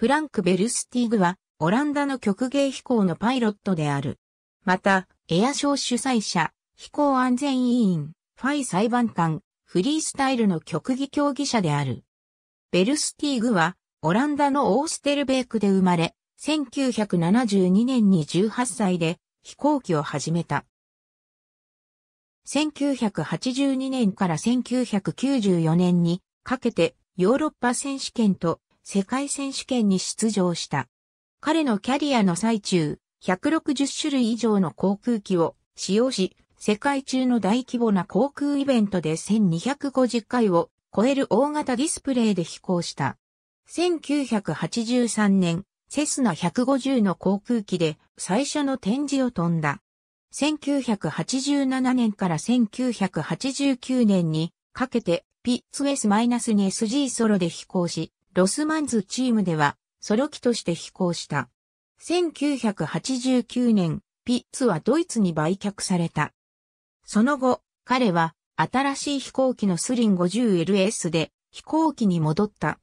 フランク・ベルスティーグは、オランダの曲芸飛行のパイロットである。また、エアショー主催者、飛行安全委員、ファイ裁判官、フリースタイルの曲技競技者である。ベルスティーグは、オランダのオーステルベークで生まれ、1972年に18歳で飛行機を始めた。1982年から1994年にかけてヨーロッパ選手権と世界選手権に出場した。彼のキャリアの最中、160種類以上の航空機を使用し、世界中の大規模な航空イベントで1250回を超える大型ディスプレイで飛行した。1983年、セスナ150の航空機で最初の展示を飛んだ。1987年から1989年にかけて PSS-2SG ソロで飛行し、ロスマンズチームでは、ソロ機として飛行した。1989年、ピッツはドイツに売却された。その後、彼は新しい飛行機のスリン 50LS で飛行機に戻った。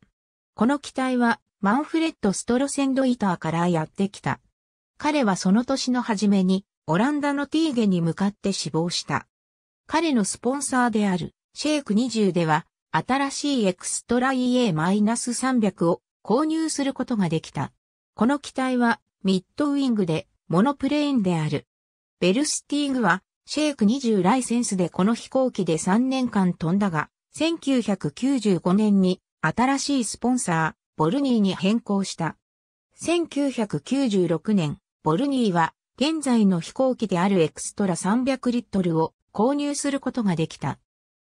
この機体はマンフレッド・ストロセンドイターからやってきた。彼はその年の初めにオランダのティーゲに向かって死亡した。彼のスポンサーであるシェイク20では新しいエクストラ EA-300 を購入することができた。この機体はミッドウィングでモノプレーンである。ベルスティーグはシェイク20ライセンスでこの飛行機で3年間飛んだが、1995年に新しいスポンサー、ボルニーに変更した。1996年、ボルニーは現在の飛行機であるエクストラ300リットルを購入することができた。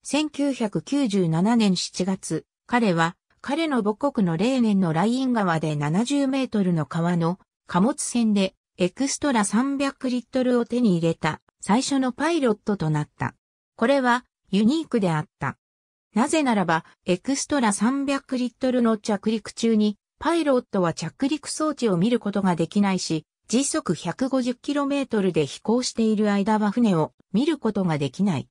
1997年7月、彼は彼の母国のレーネンのライン川で70メートルの川の貨物船でエクストラ300リットルを手に入れた最初のパイロットとなった。これはユニークであった。なぜならばエクストラ300リットルの着陸中にパイロットは着陸装置を見ることができないし、時速 150km で飛行している間は船を見ることができない。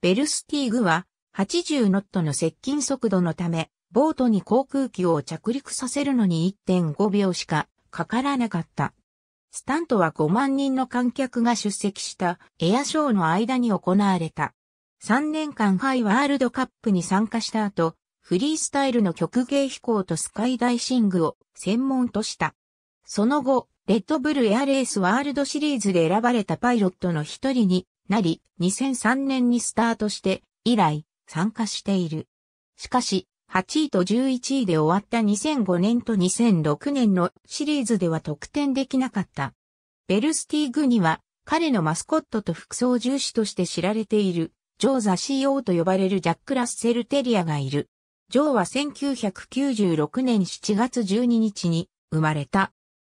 ベルスティーグは80ノットの接近速度のため、ボートに航空機を着陸させるのに1.5秒しかかからなかった。スタントは5万人の観客が出席したエアショーの間に行われた。3年間ハイワールドカップに参加した後、フリースタイルの曲芸飛行とスカイダイシングを専門とした。その後、レッドブルエアレースワールドシリーズで選ばれたパイロットの一人になり、2003年にスタートして以来参加している。しかし、8位と11位で終わった2005年と2006年のシリーズでは得点できなかった。ベルスティーグには彼のマスコットと服装重視として知られている、ジョーザ CO と呼ばれるジャック・ラッセル・テリアがいる。ジョーは1996年7月12日に生まれた。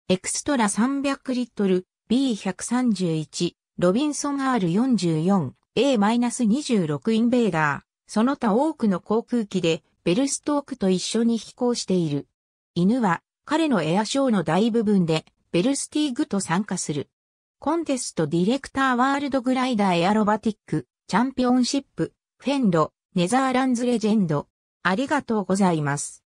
エクストラ300リットル B131 ロビンソン R44A-26 インベーダー、その他多くの航空機でベルストークと一緒に飛行している。犬は彼のエアショーの大部分でベルスティーグと参加する。コンテストディレクターワールドグライダーエアロバティック、チャンピオンシップ、フェンド、ネザーランズレジェンド。ありがとうございます。